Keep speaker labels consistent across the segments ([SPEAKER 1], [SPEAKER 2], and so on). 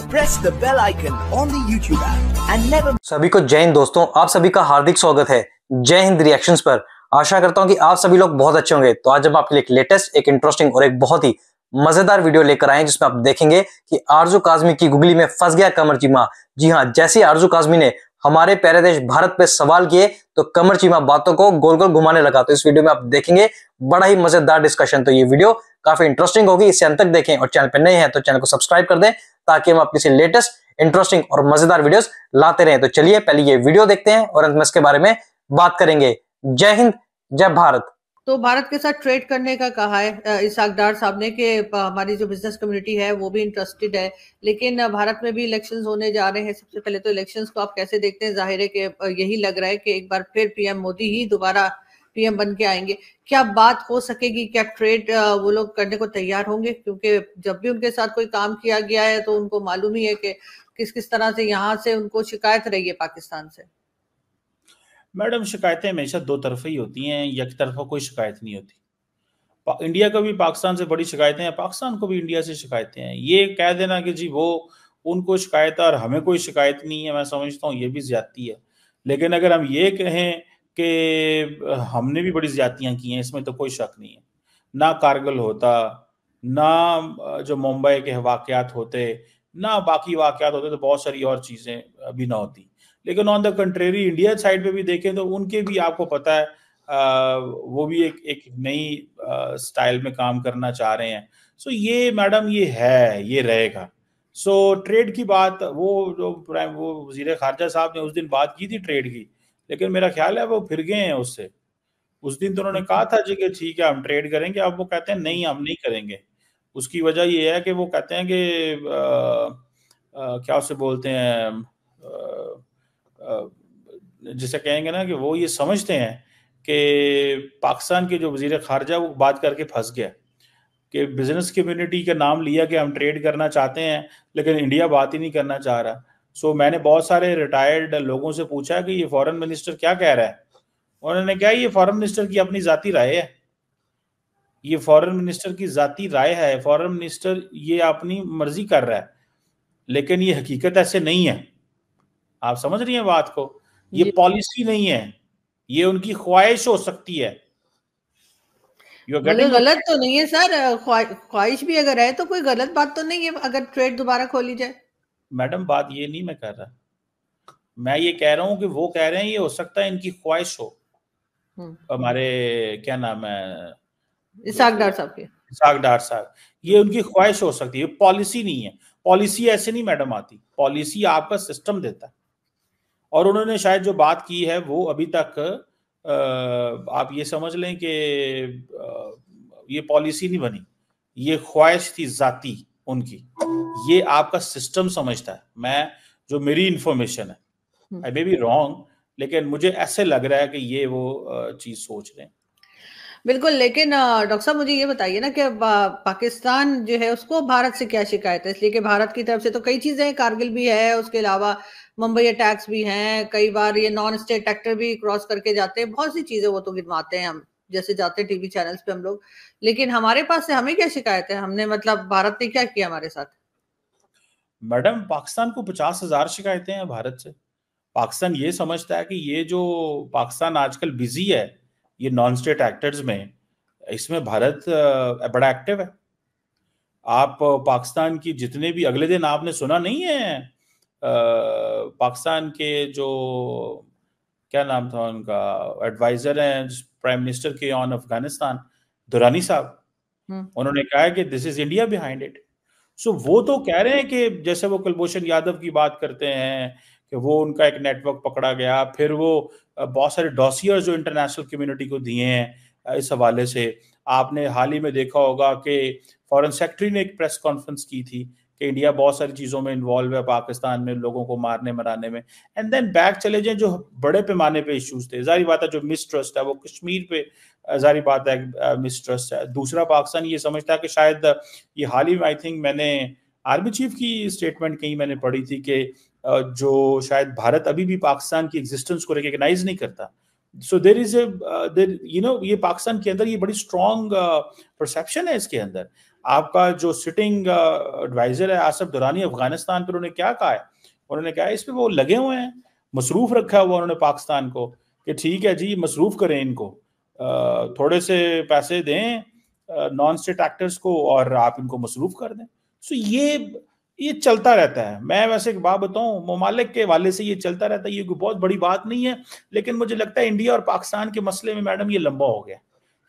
[SPEAKER 1] Press the bell icon on the YouTube and never सभी को
[SPEAKER 2] जय हिंद दोस्तों आप सभी का हार्दिक स्वागत है जय हिंद रिएक्शंस पर आशा करता हूं कि आप सभी लोग बहुत अच्छे होंगे तो आज हम आपके लिए एक लेटेस्ट एक इंटरेस्टिंग और एक बहुत ही मजेदार वीडियो लेकर आए जिसमें आप देखेंगे कि आरजू काजमी की गुगली में फंस गया कमर चीमा जी हाँ जैसे आरजू काजमी ने हमारे प्यारे देश भारत पे सवाल किए तो कमर चीमा बातों को गोल गोल घुमाने लगा तो इस वीडियो में आप देखेंगे बड़ा ही मजेदार डिस्कशन तो ये वीडियो काफी इंटरेस्टिंग होगी इसे अंत तक देखें और चैनल पर नए हैं तो चैनल को सब्सक्राइब कर दें ताकि हम अपनी से लेटेस्ट इंटरेस्टिंग और मजेदार वीडियोस लाते रहें तो चलिए पहले ये वीडियो देखते हैं और अंत में इसके बारे में बात करेंगे जय हिंद जय भारत
[SPEAKER 1] तो भारत के साथ ट्रेड करने का कहा है इसाक डार साहब ने कि हमारी जो बिजनेस कम्युनिटी है वो भी इंटरेस्टेड है लेकिन भारत में भी इलेक्शंस होने जा रहे हैं सबसे पहले तो इलेक्शंस को आप कैसे देखते हैं जाहिर है कि यही लग रहा है कि एक बार फिर पीएम मोदी ही दोबारा पीएम बन के आएंगे क्या बात हो सकेगी क्या ट्रेड वो लोग करने को तैयार होंगे क्योंकि जब भी उनके साथ कोई काम किया गया है तो उनको मालूम ही है कि किस किस तरह से यहाँ से उनको शिकायत रही है पाकिस्तान से
[SPEAKER 3] मैडम शिकायतें हमेशा दो तरफ ही होती हैं एक तरफा कोई शिकायत नहीं होती इंडिया को भी पाकिस्तान से बड़ी शिकायतें हैं पाकिस्तान को भी इंडिया से शिकायतें हैं ये कह देना कि जी वो उनको शिकायत है और हमें कोई शिकायत नहीं है मैं समझता हूँ ये भी ज्यादती है लेकिन अगर हम ये कहें कि हमने भी बड़ी ज्यादतियाँ की हैं इसमें तो कोई शक नहीं है ना कारगिल होता ना जो मुंबई के वाकयात होते ना बाकी वाकयात होते तो बहुत सारी और चीज़ें अभी ना होती लेकिन on the contrary India side पे भी देखें तो उनके भी आपको पता है आ, वो भी एक एक नई स्टाइल में काम करना चाह रहे हैं सो so, ये मैडम ये है ये रहेगा सो so, ट्रेड की बात वो जो वो वजीर खारजा साहब ने उस दिन बात की थी ट्रेड की लेकिन मेरा ख्याल है वो फिर गए हैं उससे उस दिन तो उन्होंने हम्म। कहा था जी कि ठीक है हम ट्रेड करेंगे अब वो कहते हैं नहीं हम नहीं करेंगे उसकी वजह ये है कि वो कहते हैं कि क्या उसे बोलते हैं जिसे कहेंगे ना कि वो ये समझते हैं कि पाकिस्तान के जो वजीर खारजा वो बात करके फंस गया कि बिजनेस कम्युनिटी का नाम लिया कि हम ट्रेड करना चाहते हैं लेकिन इंडिया बात ही नहीं करना चाह रहा सो so, मैंने बहुत सारे रिटायर्ड लोगों से पूछा कि ये फॉरेन मिनिस्टर क्या कह रहा है उन्होंने कहा ये फॉरेन मिनिस्टर की अपनी जाति राय है ये फॉरेन मिनिस्टर की जाति राय है फॉरेन मिनिस्टर ये अपनी मर्जी कर रहा है लेकिन ये हकीकत ऐसे नहीं है आप समझ रही हैं बात को ये पॉलिसी नहीं है ये उनकी ख्वाहिश हो सकती है गलत, मतलब गलत
[SPEAKER 1] तो नहीं है सर ख्वाहिश भी अगर है तो कोई गलत बात तो नहीं है अगर ट्रेड दोबारा खोली जाए
[SPEAKER 3] मैडम बात ये नहीं मैं कर रहा मैं ये कह रहा हूँ कि वो कह रहे हैं ये हो सकता है इनकी ख्वाहिश हो हम्म। हमारे क्या नाम है इसाक डार साहब के इसाक साहब ये उनकी ख्वाहिश हो सकती है पॉलिसी नहीं है पॉलिसी ऐसे नहीं मैडम आती पॉलिसी आपका सिस्टम देता है और उन्होंने शायद जो बात की है वो अभी तक आप ये समझ लें कि ये पॉलिसी नहीं बनी ये ख्वाहिश थी जाती उनकी ये आपका सिस्टम समझता है मैं जो मेरी इंफॉर्मेशन
[SPEAKER 1] है आई
[SPEAKER 3] मे बी रॉन्ग लेकिन मुझे ऐसे लग रहा है कि ये वो चीज सोच रहे हैं
[SPEAKER 1] बिल्कुल लेकिन डॉक्टर साहब मुझे ये बताइए ना कि पाकिस्तान जो है उसको भारत से क्या शिकायत है इसलिए कि भारत की तरफ से तो कई चीजें हैं कारगिल भी है उसके अलावा मुंबई अटैक्स भी हैं कई बार ये नॉन स्टेट एक्टर भी क्रॉस करके जाते हैं बहुत सी चीजें वो तो गिनवाते हैं हम जैसे जाते हैं टीवी चैनल्स पे हम लोग लेकिन हमारे पास से हमें क्या शिकायत है हमने मतलब भारत ने क्या किया हमारे साथ
[SPEAKER 3] मैडम पाकिस्तान को पचास हजार शिकायतें हैं भारत से पाकिस्तान ये समझता है कि ये जो पाकिस्तान आजकल बिजी है ये नॉन स्टेट एक्टर्स में इसमें भारत बड़ा एक्टिव है आप पाकिस्तान की जितने भी अगले दिन आपने सुना नहीं है पाकिस्तान के जो क्या नाम था उनका एडवाइजर है प्राइम मिनिस्टर के ऑन अफगानिस्तान दुरानी साहब हम्म। उन्होंने कहा है कि this is India behind it so वो तो कह रहे हैं कि जैसे वो कुलभूषण यादव की बात करते हैं कि वो उनका एक नेटवर्क पकड़ा गया फिर वो बहुत सारे डॉसियर जो इंटरनेशनल कम्युनिटी को दिए हैं इस हवाले से आपने हाल ही में देखा होगा कि फॉरेन सेक्रेटरी ने एक प्रेस कॉन्फ्रेंस की थी कि इंडिया बहुत सारी चीज़ों में इन्वॉल्व है पाकिस्तान में लोगों को मारने मराने में एंड देन बैक चले जाए जो बड़े पैमाने पे इश्यूज थे जारी बात है जो मिसट्रस्ट है वो कश्मीर पे जारी बात है मिसट्रस्ट है दूसरा पाकिस्तान ये समझता है कि शायद ये हाल ही में आई थिंक मैंने आर्मी चीफ की स्टेटमेंट कहीं मैंने पढ़ी थी कि जो शायद भारत अभी भी पाकिस्तान की एग्जिस्टेंस को रिकग्नाइज नहीं करता so there is a you know ये पाकिस्तान के अंदर ये बड़ी स्ट्रॉन्ग परसेप्शन है इसके अंदर आपका जो सिटिंग एडवाइजर uh, है आसफ दुरानी अफगानिस्तान पर उन्होंने क्या कहा है उन्होंने कहा इस पर वो लगे हुए हैं मसरूफ रखा हुआ उन्होंने पाकिस्तान को कि ठीक है जी मसरूफ करें इनको uh, थोड़े से पैसे दें नॉन स्टेट एक्टर्स को और आप इनको मसरूफ कर दें सो ये ये चलता रहता है मैं वैसे एक बात बताऊं ममालिक के वाले से ये चलता रहता है ये कोई बहुत बड़ी बात नहीं है लेकिन मुझे लगता है इंडिया और पाकिस्तान के मसले में मैडम ये लंबा हो गया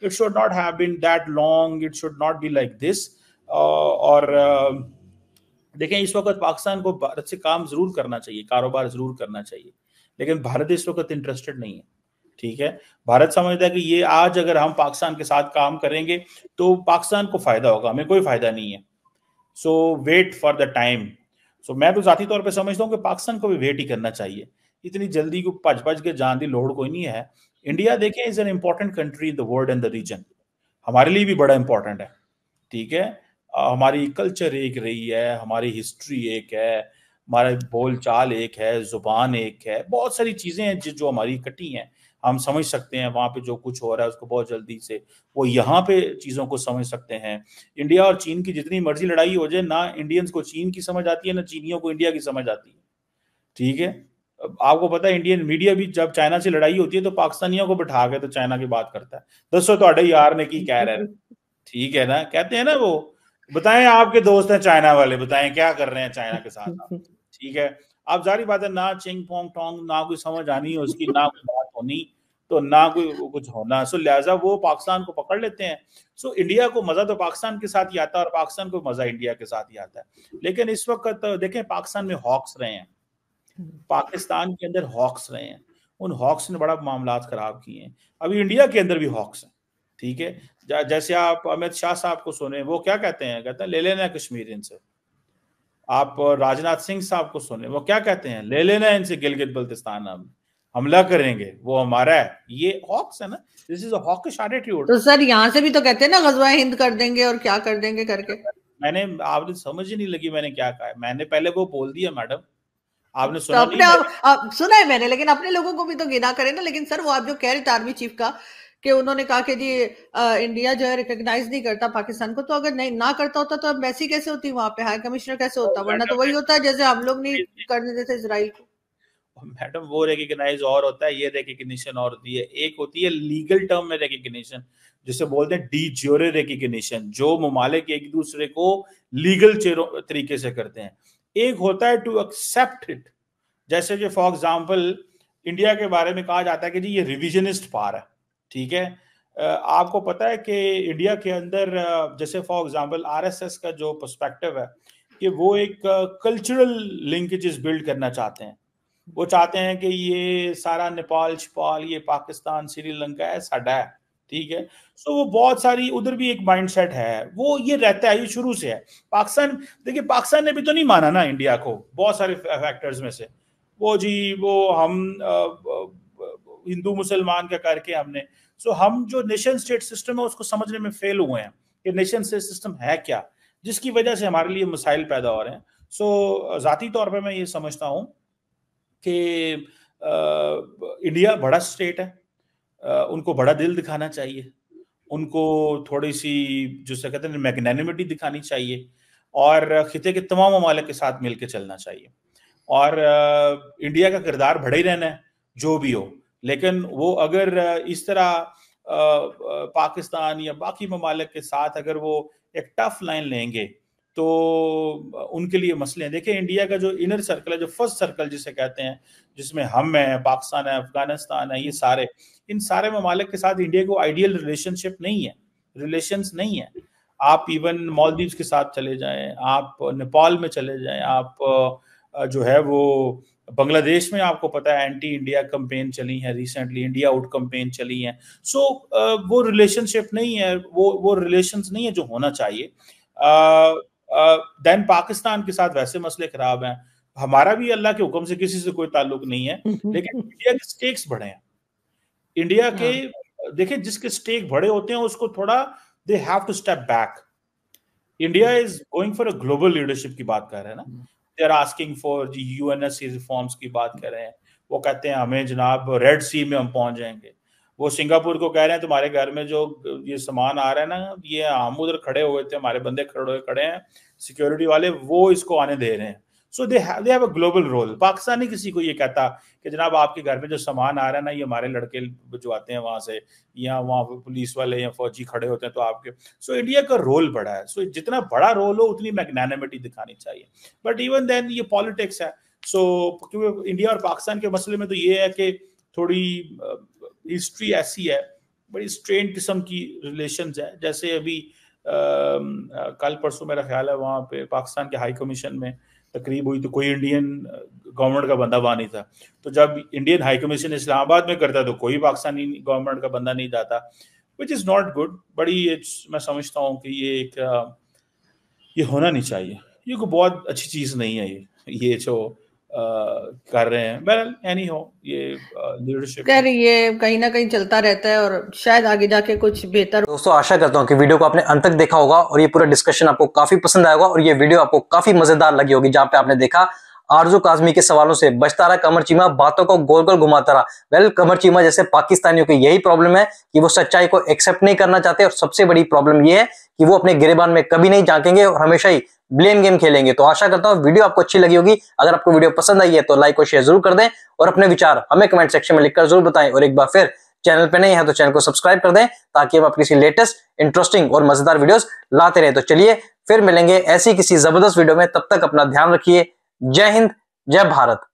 [SPEAKER 3] it should not have been that long it should not be like this uh, और uh, देखें इस वक्त पाकिस्तान को भारत से काम जरूर करना चाहिए कारोबार जरूर करना चाहिए लेकिन भारत इस वक्त इंटरेस्टेड नहीं है ठीक है भारत समझता है कि ये आज अगर हम पाकिस्तान के साथ काम करेंगे तो पाकिस्तान को फायदा होगा हमें कोई फायदा नहीं है so wait for the time so मैं तो जाती तौर पर समझता हूँ कि पाकिस्तान को भी वेट ही करना चाहिए इतनी जल्दी को भज भज के जान की लोड़ कोई नहीं है इंडिया देखें is an important country in the world and the region हमारे लिए भी बड़ा इम्पॉर्टेंट है ठीक है हमारी कल्चर एक रही है हमारी हिस्ट्री एक है हमारा बोल चाल एक है ज़ुबान एक है बहुत सारी चीज़ें हैं जो हमारी इकट्ठी हैं हम समझ सकते हैं वहाँ पे जो कुछ हो रहा है उसको बहुत जल्दी से वो यहाँ पे चीज़ों को समझ सकते हैं इंडिया और चीन की जितनी मर्जी लड़ाई हो जाए ना इंडियंस को चीन की समझ आती है ना चीनियों को इंडिया की समझ आती है ठीक है आपको पता है इंडियन मीडिया भी जब चाइना से लड़ाई होती है तो पाकिस्तानियों को बैठा के तो चाइना की बात करता है दसो तो यार ने की कह रहे ठीक है ना कहते हैं ना वो बताएं आपके दोस्त हैं चाइना वाले बताएं क्या कर रहे हैं चाइना के साथ ठीक है आप जारी बात है ना चिंग पोंग टोंग ना कोई समझ आनी है उसकी ना कोई बात होनी तो ना कोई कुछ होना सो लिहाजा वो पाकिस्तान को पकड़ लेते हैं सो इंडिया को मजा तो पाकिस्तान के साथ ही आता है और पाकिस्तान को मजा इंडिया के साथ ही आता है लेकिन इस वक्त देखें पाकिस्तान में हॉक्स रहे हैं पाकिस्तान के अंदर हॉक्स रहे हैं उन हॉक्स ने बड़ा मामला खराब किए हैं अभी इंडिया के अंदर भी हॉक्स हैं ठीक है जैसे आप अमित शाह साहब को सुने वो क्या कहते हैं कहते हैं ले लेना है कश्मीर इनसे आप राजनाथ सिंह साहब को सुने वो क्या कहते हैं ले लेना है इनसे गिलगित बल्तिस्तान हम हमला करेंगे वो हमारा है ये हॉक्स है ना दिस इज अस एटीट्यूड
[SPEAKER 1] तो सर यहाँ से भी तो कहते हैं ना गजवा हिंद कर देंगे और क्या कर देंगे करके
[SPEAKER 3] मैंने आपने समझ ही नहीं लगी मैंने क्या कहा मैंने पहले वो बोल दिया मैडम आपने तो सुना अपने आप,
[SPEAKER 1] आप, सुना है मैंने लेकिन अपने लोगों को भी तो गिना करें ना लेकिन सर वो आप जो कह रहे थे आर्मी चीफ का कि उन्होंने कहा कि जी आ, इंडिया जो है रिकॉग्नाइज नहीं करता पाकिस्तान को तो अगर नहीं ना करता होता तो अब मैसी कैसे होती वहां पे हाई कमिश्नर कैसे तो होता वरना तो वही होता है जैसे हम लोग नहीं करने देते इसराइल को
[SPEAKER 3] मैडम वो रिकॉग्नाइज और होता है ये रिकॉग्निशन और होती है एक होती है लीगल टर्म में रिकॉग्निशन जिसे बोलते हैं डी ज्योरे रिकॉग्निशन जो ममालिक एक दूसरे को लीगल तरीके से करते हैं एक होता है टू एक्सेप्ट इट जैसे जो फॉर एग्जाम्पल इंडिया के बारे में कहा जाता है कि जी ये रिविजनिस्ट पार है ठीक है आपको पता है कि इंडिया के अंदर जैसे फॉर एग्जाम्पल एस का जो पर्सपेक्टिव है कि वो एक कल्चरल लिंकेजेस बिल्ड करना चाहते हैं वो चाहते हैं कि ये सारा नेपाल छपाल ये पाकिस्तान श्रीलंका है साडा है ठीक है सो वो बहुत सारी उधर भी एक माइंडसेट है वो ये रहता है ये शुरू से है पाकिस्तान देखिए पाकिस्तान ने भी तो नहीं माना ना इंडिया को बहुत सारे फैक्टर्स में से वो जी वो हम हिंदू मुसलमान का करके हमने सो हम जो नेशन स्टेट सिस्टम है उसको समझने में फेल हुए हैं कि नेशन स्टेट सिस्टम है क्या जिसकी वजह से हमारे लिए मसाइल पैदा हो रहे हैं सो ज़ाती तौर पर मैं ये समझता हूँ कि इंडिया बड़ा स्टेट है उनको बड़ा दिल दिखाना चाहिए उनको थोड़ी सी जो से कहते हैं मैगनैनिमिटी दिखानी चाहिए और खिते के तमाम ममालिक के साथ मिलकर चलना चाहिए और इंडिया का किरदार बढ़े ही रहना है जो भी हो लेकिन वो अगर इस तरह पाकिस्तान या बाकी ममालिक के साथ अगर वो एक टफ लाइन लेंगे तो उनके लिए मसले हैं देखिए इंडिया का जो इनर सर्कल है जो फर्स्ट सर्कल जिसे कहते हैं जिसमें हम हैं पाकिस्तान है अफगानिस्तान है ये सारे इन सारे ममालिक के साथ इंडिया को आइडियल रिलेशनशिप नहीं है रिलेशंस नहीं है आप इवन मालदीव्स के साथ चले जाएं आप नेपाल में चले जाएं आप जो है वो बांग्लादेश में आपको पता है एंटी इंडिया कंपेन चली है रिसेंटली इंडिया आउट कंपेन चली है सो so, वो रिलेशनशिप नहीं है वो वो रिलेशंस नहीं है जो होना चाहिए देन पाकिस्तान के साथ वैसे मसले खराब हैं हमारा भी अल्लाह के हुक्म से किसी से कोई ताल्लुक नहीं है लेकिन इंडिया के स्टेक्स बढ़े हैं इंडिया के हाँ। देखिए जिसके स्टेक बड़े होते हैं उसको थोड़ा they have to step back India is going for a global leadership की बात कर रहे हैं ना they are asking for UNSC reforms की बात कर रहे हैं वो कहते हैं हमें जनाब रेड सी में हम पहुंच जाएंगे वो सिंगापुर को कह रहे हैं तुम्हारे घर में जो ये सामान आ रहा है ना ये हम उधर खड़े हुए थे हमारे बंदे खड़े हुए खड़े हैं सिक्योरिटी वाले वो इसको आने दे रहे हैं so they they have a global role Pakistan नहीं किसी को ये कहता कि जनाब आपके घर में जो सामान आ रहा है ना ये हमारे लड़के जो आते हैं वहाँ से या वहाँ पुलिस वाले या फौजी खड़े होते हैं तो आपके सो so, इंडिया का रोल बड़ा है सो so, जितना बड़ा रोल हो उतनी मैग्नानिमिटी दिखानी चाहिए बट इवन देन ये पॉलिटिक्स है सो so, क्योंकि इंडिया और पाकिस्तान के मसले में तो ये है कि थोड़ी हिस्ट्री ऐसी है बड़ी स्ट्रेन किस्म की रिलेशंस है जैसे अभी आ, कल परसों मेरा ख्याल है वहाँ पे पाकिस्तान के हाई कमीशन में तकरीब हुई तो कोई इंडियन गवर्नमेंट का बंदा वहाँ नहीं था तो जब इंडियन हाई कमीशन इस्लामाबाद में करता तो कोई पाकिस्तानी गवर्नमेंट का बंदा नहीं जाता विच इज़ नॉट गुड बड़ी मैं समझता हूँ कि ये एक ये होना नहीं चाहिए ये कोई बहुत अच्छी चीज़ नहीं है ये ये जो कर रहे हैं बहरहाल एनी हो ये
[SPEAKER 2] लीडरशिप खैर
[SPEAKER 1] ये कहीं ना कहीं चलता रहता है और शायद आगे जाके कुछ बेहतर दोस्तों
[SPEAKER 2] आशा करता हूँ कि वीडियो को आपने अंत तक देखा होगा और ये पूरा डिस्कशन आपको काफी पसंद आएगा और ये वीडियो आपको काफी मजेदार लगी होगी जहाँ पे आपने देखा आरजू काजमी के सवालों से बचता रहा कमर चीमा बातों को गोल गोल घुमाता रहा वेल कमर चीमा जैसे पाकिस्तानियों की यही प्रॉब्लम है कि वो सच्चाई को एक्सेप्ट नहीं करना चाहते और सबसे बड़ी प्रॉब्लम ये है कि वो अपने गिरेबान में कभी नहीं जाकेंगे और हमेशा ही ब्लेम गेम खेलेंगे तो आशा करता हूँ वीडियो आपको अच्छी लगी होगी अगर आपको वीडियो पसंद आई है तो लाइक और शेयर जरूर कर दें और अपने विचार हमें कमेंट सेक्शन में लिखकर जरूर बताएं और एक बार फिर चैनल पर नहीं है तो चैनल को सब्सक्राइब कर दें ताकि हम आपकी लेटेस्ट इंटरेस्टिंग और मजेदार वीडियो लाते रहे तो चलिए फिर मिलेंगे ऐसी किसी जबरदस्त वीडियो में तब तक अपना ध्यान रखिए जय हिंद जय भारत